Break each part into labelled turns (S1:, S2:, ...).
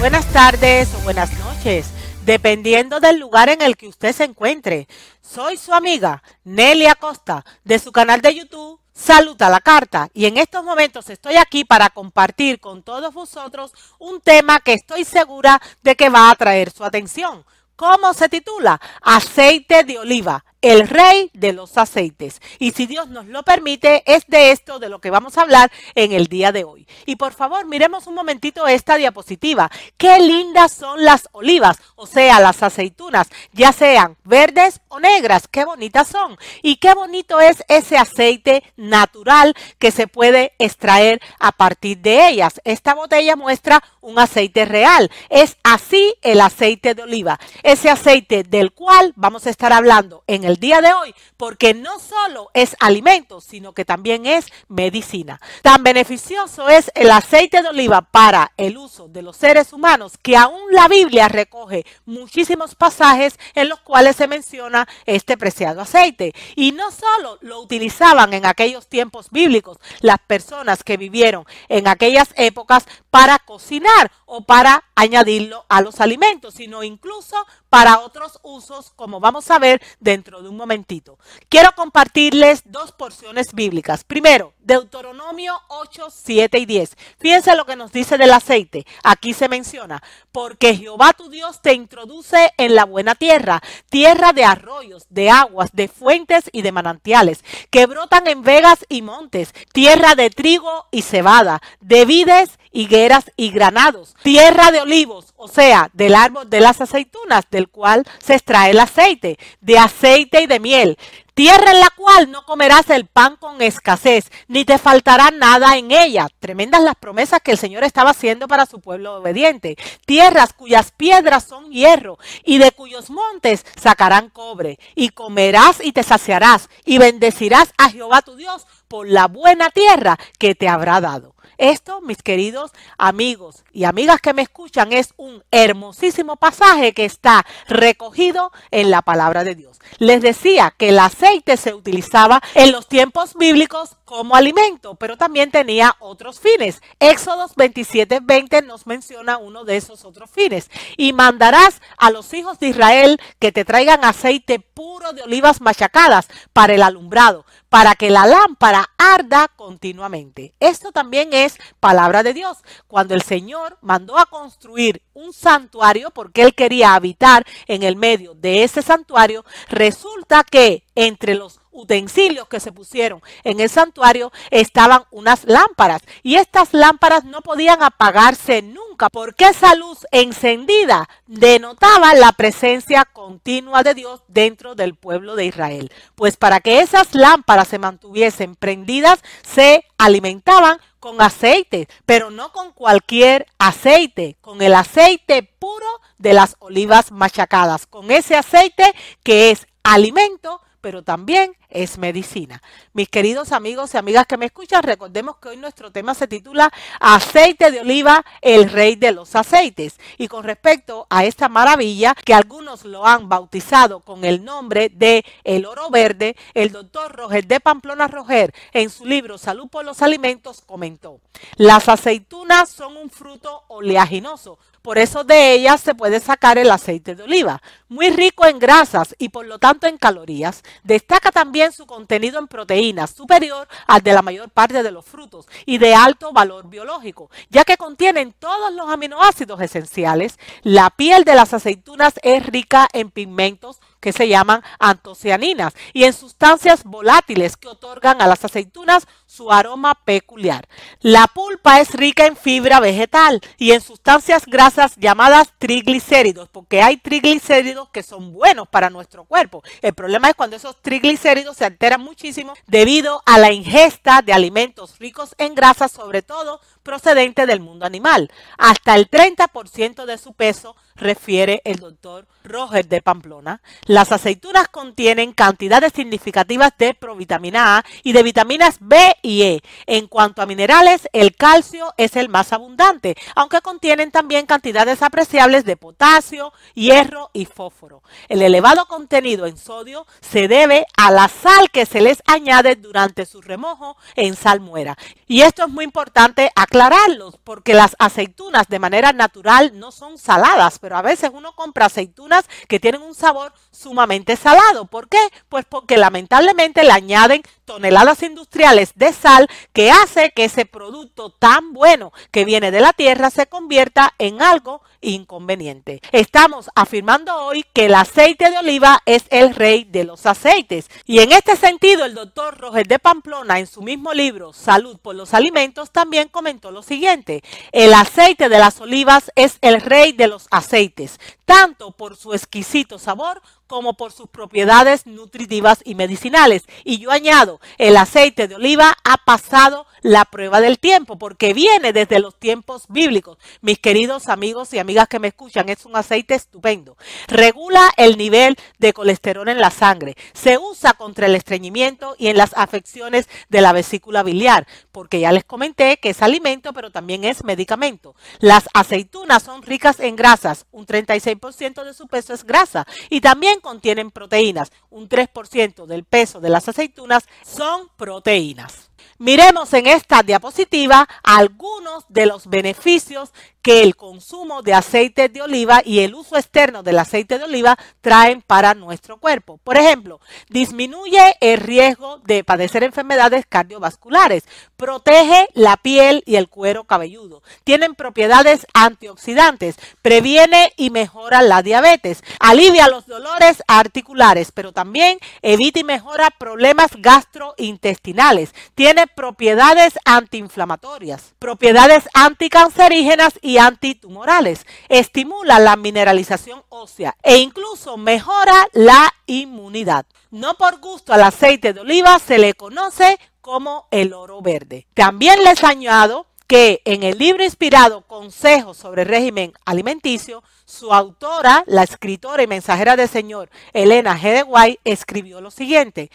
S1: buenas tardes o buenas noches, dependiendo del lugar en el que usted se encuentre. Soy su amiga Nelly Acosta de su canal de YouTube Saluta la Carta y en estos momentos estoy aquí para compartir con todos vosotros un tema que estoy segura de que va a atraer su atención. ¿Cómo se titula? Aceite de oliva, el rey de los aceites. Y si Dios nos lo permite, es de esto de lo que vamos a hablar en el día de hoy. Y por favor, miremos un momentito esta diapositiva. Qué lindas son las olivas, o sea, las aceitunas, ya sean verdes o negras, qué bonitas son. Y qué bonito es ese aceite natural que se puede extraer a partir de ellas. Esta botella muestra un aceite real. Es así el aceite de oliva, ese aceite del cual vamos a estar hablando en el día de hoy, porque no solo es alimento, sino que también es medicina. Tan beneficioso es el aceite de oliva para el uso de los seres humanos que aún la Biblia recoge muchísimos pasajes en los cuales se menciona este preciado aceite. Y no solo lo utilizaban en aquellos tiempos bíblicos las personas que vivieron en aquellas épocas para cocinar o para añadirlo a los alimentos, sino incluso para otros usos, como vamos a ver dentro de un momentito. Quiero compartirles dos porciones bíblicas. Primero, Deuteronomio 8, 7 y 10. Fíjense lo que nos dice del aceite. Aquí se menciona, porque Jehová tu Dios te introduce en la buena tierra, tierra de arroyos, de aguas, de fuentes y de manantiales, que brotan en vegas y montes, tierra de trigo y cebada, de vides higueras y granados, tierra de olivos, o sea, del árbol de las aceitunas, del cual se extrae el aceite, de aceite y de miel, tierra en la cual no comerás el pan con escasez, ni te faltará nada en ella. Tremendas las promesas que el Señor estaba haciendo para su pueblo obediente. Tierras cuyas piedras son hierro, y de cuyos montes sacarán cobre, y comerás y te saciarás, y bendecirás a Jehová tu Dios por la buena tierra que te habrá dado. Esto, mis queridos amigos y amigas que me escuchan, es un hermosísimo pasaje que está recogido en la palabra de Dios. Les decía que el aceite se utilizaba en los tiempos bíblicos como alimento, pero también tenía otros fines. Éxodos 20 nos menciona uno de esos otros fines. Y mandarás a los hijos de Israel que te traigan aceite puro de olivas machacadas para el alumbrado, para que la lámpara arda continuamente. Esto también es palabra de Dios. Cuando el Señor mandó a construir un santuario porque Él quería habitar en el medio de ese santuario, resulta que entre los utensilios que se pusieron en el santuario estaban unas lámparas y estas lámparas no podían apagarse nunca porque esa luz encendida denotaba la presencia continua de Dios dentro del pueblo de Israel. Pues para que esas lámparas se mantuviesen prendidas se alimentaban con aceite, pero no con cualquier aceite, con el aceite puro de las olivas machacadas, con ese aceite que es alimento pero también es medicina. Mis queridos amigos y amigas que me escuchan, recordemos que hoy nuestro tema se titula Aceite de oliva, el rey de los aceites. Y con respecto a esta maravilla que algunos lo han bautizado con el nombre de el oro verde, el doctor Roger de Pamplona Roger en su libro Salud por los alimentos comentó: "Las aceitunas son un fruto oleaginoso por eso de ellas se puede sacar el aceite de oliva, muy rico en grasas y por lo tanto en calorías. Destaca también su contenido en proteínas, superior al de la mayor parte de los frutos y de alto valor biológico, ya que contienen todos los aminoácidos esenciales. La piel de las aceitunas es rica en pigmentos que se llaman antocianinas y en sustancias volátiles que otorgan a las aceitunas su aroma peculiar. La pulpa es rica en fibra vegetal y en sustancias grasas llamadas triglicéridos, porque hay triglicéridos que son buenos para nuestro cuerpo. El problema es cuando esos triglicéridos se alteran muchísimo debido a la ingesta de alimentos ricos en grasas, sobre todo procedente del mundo animal. Hasta el 30% de su peso refiere el doctor Roger de Pamplona. Las aceitunas contienen cantidades significativas de provitamina A y de vitaminas B y E. En cuanto a minerales, el calcio es el más abundante, aunque contienen también cantidades apreciables de potasio, hierro y fósforo. El elevado contenido en sodio se debe a la sal que se les añade durante su remojo en salmuera. Y esto es muy importante aclararlos, porque las aceitunas de manera natural no son saladas, pero a veces uno compra aceitunas que tienen un sabor sumamente salado. ¿Por qué? Pues porque lamentablemente le añaden toneladas industriales de sal que hace que ese producto tan bueno que viene de la tierra se convierta en algo inconveniente. Estamos afirmando hoy que el aceite de oliva es el rey de los aceites y en este sentido el doctor Roger de Pamplona en su mismo libro Salud por los Alimentos también comentó lo siguiente, el aceite de las olivas es el rey de los aceites, tanto por su exquisito sabor como por sus propiedades nutritivas y medicinales. Y yo añado, el aceite de oliva ha pasado la prueba del tiempo, porque viene desde los tiempos bíblicos. Mis queridos amigos y amigas que me escuchan, es un aceite estupendo. Regula el nivel de colesterol en la sangre. Se usa contra el estreñimiento y en las afecciones de la vesícula biliar, porque ya les comenté que es alimento, pero también es medicamento. Las aceitunas son ricas en grasas, un 36% de su peso es grasa, y también contienen proteínas, un 3% del peso de las aceitunas son proteínas. Miremos en esta diapositiva algunos de los beneficios que el consumo de aceite de oliva y el uso externo del aceite de oliva traen para nuestro cuerpo. Por ejemplo, disminuye el riesgo de padecer enfermedades cardiovasculares, protege la piel y el cuero cabelludo, tienen propiedades antioxidantes, previene y mejora la diabetes, alivia los dolores articulares, pero también evita y mejora problemas gastrointestinales, tiene propiedades antiinflamatorias, propiedades anticancerígenas y antitumorales. Estimula la mineralización ósea e incluso mejora la inmunidad. No por gusto al aceite de oliva se le conoce como el oro verde. También les añado que en el libro inspirado Consejos sobre régimen alimenticio, su autora, la escritora y mensajera del Señor, Elena G. De escribió lo siguiente.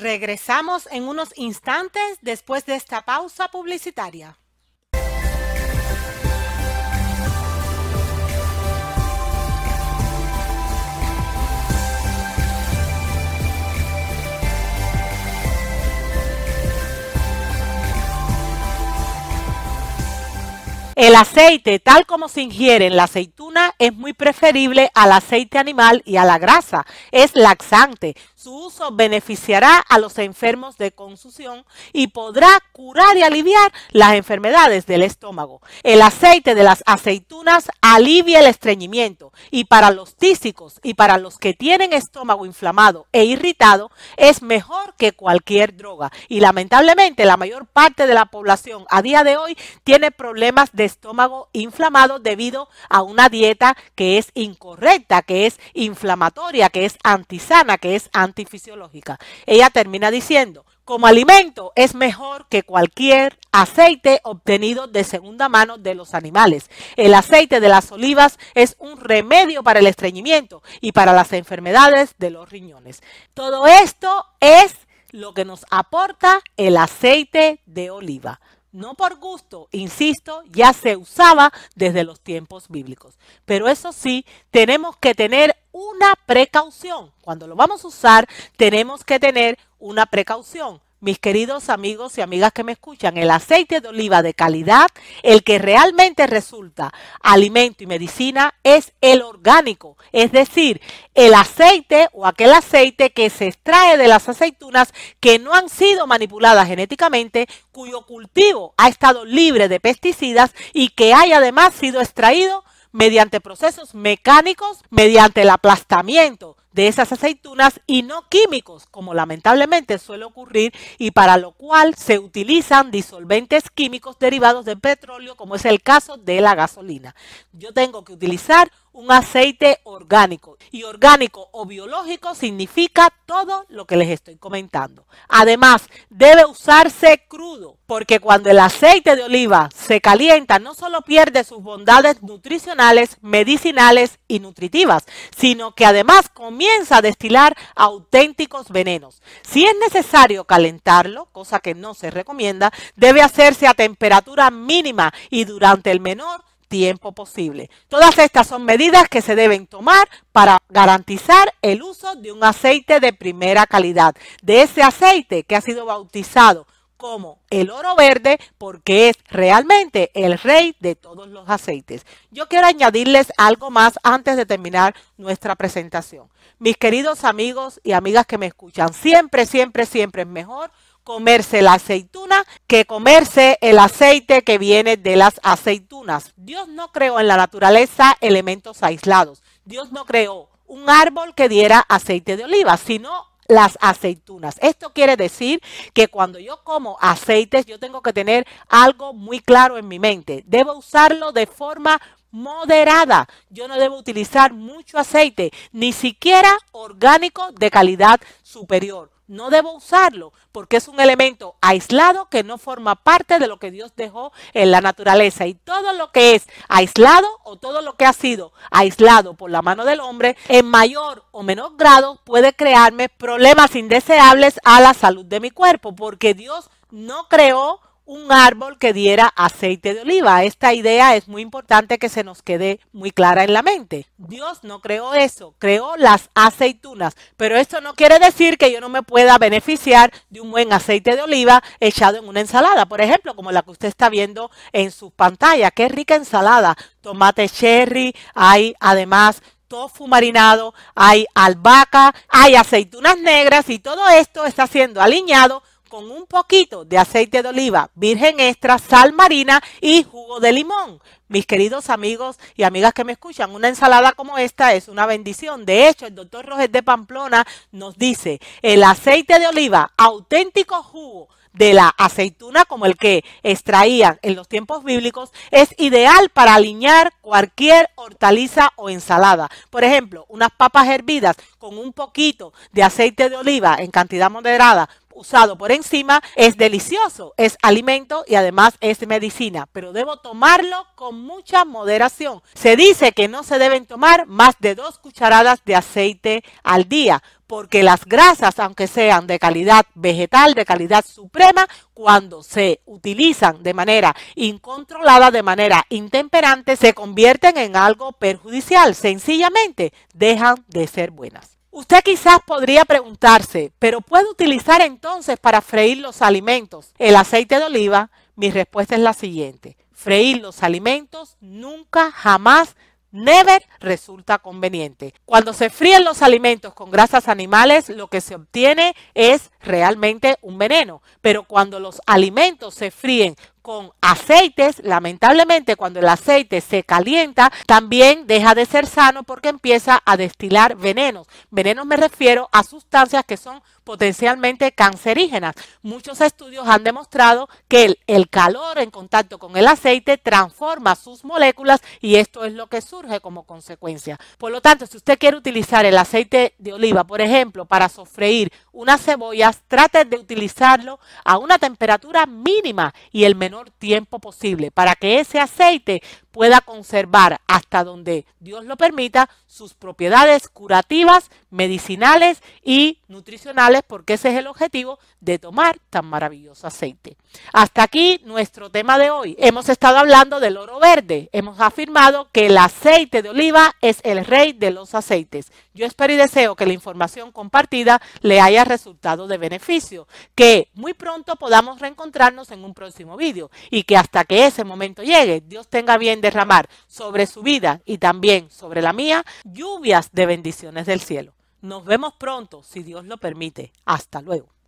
S1: Regresamos en unos instantes después de esta pausa publicitaria. El aceite, tal como se ingiere en la aceituna, es muy preferible al aceite animal y a la grasa. Es laxante. Su uso beneficiará a los enfermos de consución y podrá curar y aliviar las enfermedades del estómago. El aceite de las aceitunas alivia el estreñimiento y para los tísicos y para los que tienen estómago inflamado e irritado es mejor que cualquier droga. Y lamentablemente la mayor parte de la población a día de hoy tiene problemas de estómago inflamado debido a una dieta que es incorrecta, que es inflamatoria, que es antisana, que es antifisiológica. Ella termina diciendo, como alimento es mejor que cualquier aceite obtenido de segunda mano de los animales. El aceite de las olivas es un remedio para el estreñimiento y para las enfermedades de los riñones. Todo esto es lo que nos aporta el aceite de oliva no por gusto, insisto, ya se usaba desde los tiempos bíblicos. Pero eso sí, tenemos que tener una precaución. Cuando lo vamos a usar, tenemos que tener una precaución mis queridos amigos y amigas que me escuchan, el aceite de oliva de calidad, el que realmente resulta alimento y medicina, es el orgánico, es decir, el aceite o aquel aceite que se extrae de las aceitunas que no han sido manipuladas genéticamente, cuyo cultivo ha estado libre de pesticidas y que haya además sido extraído mediante procesos mecánicos, mediante el aplastamiento de esas aceitunas y no químicos, como lamentablemente suele ocurrir y para lo cual se utilizan disolventes químicos derivados del petróleo, como es el caso de la gasolina. Yo tengo que utilizar un aceite orgánico. Y orgánico o biológico significa todo lo que les estoy comentando. Además, debe usarse crudo, porque cuando el aceite de oliva se calienta, no solo pierde sus bondades nutricionales, medicinales y nutritivas, sino que además comienza a destilar auténticos venenos. Si es necesario calentarlo, cosa que no se recomienda, debe hacerse a temperatura mínima y durante el menor tiempo posible. Todas estas son medidas que se deben tomar para garantizar el uso de un aceite de primera calidad, de ese aceite que ha sido bautizado como el oro verde porque es realmente el rey de todos los aceites. Yo quiero añadirles algo más antes de terminar nuestra presentación. Mis queridos amigos y amigas que me escuchan, siempre, siempre, siempre es mejor comerse la aceituna que comerse el aceite que viene de las aceitunas. Dios no creó en la naturaleza elementos aislados. Dios no creó un árbol que diera aceite de oliva, sino las aceitunas. Esto quiere decir que cuando yo como aceites, yo tengo que tener algo muy claro en mi mente. Debo usarlo de forma moderada. Yo no debo utilizar mucho aceite, ni siquiera orgánico de calidad superior. No debo usarlo porque es un elemento aislado que no forma parte de lo que Dios dejó en la naturaleza. Y todo lo que es aislado o todo lo que ha sido aislado por la mano del hombre, en mayor o menor grado puede crearme problemas indeseables a la salud de mi cuerpo porque Dios no creó un árbol que diera aceite de oliva. Esta idea es muy importante que se nos quede muy clara en la mente. Dios no creó eso, creó las aceitunas, pero esto no quiere decir que yo no me pueda beneficiar de un buen aceite de oliva echado en una ensalada, por ejemplo, como la que usted está viendo en su pantalla. Qué rica ensalada, tomate cherry, hay además tofu marinado, hay albahaca, hay aceitunas negras y todo esto está siendo alineado con un poquito de aceite de oliva virgen extra, sal marina y jugo de limón. Mis queridos amigos y amigas que me escuchan, una ensalada como esta es una bendición. De hecho, el doctor Roger de Pamplona nos dice, el aceite de oliva, auténtico jugo de la aceituna como el que extraían en los tiempos bíblicos es ideal para aliñar cualquier hortaliza o ensalada. Por ejemplo, unas papas hervidas con un poquito de aceite de oliva en cantidad moderada, usado por encima es delicioso, es alimento y además es medicina, pero debo tomarlo con mucha moderación. Se dice que no se deben tomar más de dos cucharadas de aceite al día, porque las grasas, aunque sean de calidad vegetal, de calidad suprema, cuando se utilizan de manera incontrolada, de manera intemperante, se convierten en algo perjudicial, sencillamente dejan de ser buenas. Usted quizás podría preguntarse, ¿pero puedo utilizar entonces para freír los alimentos el aceite de oliva? Mi respuesta es la siguiente. Freír los alimentos nunca, jamás, never resulta conveniente. Cuando se fríen los alimentos con grasas animales, lo que se obtiene es realmente un veneno. Pero cuando los alimentos se fríen con aceites, lamentablemente cuando el aceite se calienta también deja de ser sano porque empieza a destilar venenos. Venenos me refiero a sustancias que son potencialmente cancerígenas. Muchos estudios han demostrado que el, calor en contacto con el aceite transforma sus moléculas y esto es lo que surge como consecuencia. Por lo tanto, si usted quiere utilizar el aceite de oliva, por ejemplo, para sofreír unas cebollas, trate de utilizarlo a una temperatura mínima y el menor tiempo posible para que ese aceite pueda conservar hasta donde Dios lo permita sus propiedades curativas, medicinales y nutricionales, porque ese es el objetivo de tomar tan maravilloso aceite. Hasta aquí nuestro tema de hoy. Hemos estado hablando del oro verde. Hemos afirmado que el aceite de oliva es el rey de los aceites. Yo espero y deseo que la información compartida le haya resultado de beneficio, que muy pronto podamos reencontrarnos en un próximo vídeo y que hasta que ese momento llegue, Dios tenga bien derramar sobre su vida y también sobre la mía lluvias de bendiciones del cielo. Nos vemos pronto, si Dios lo permite. Hasta luego.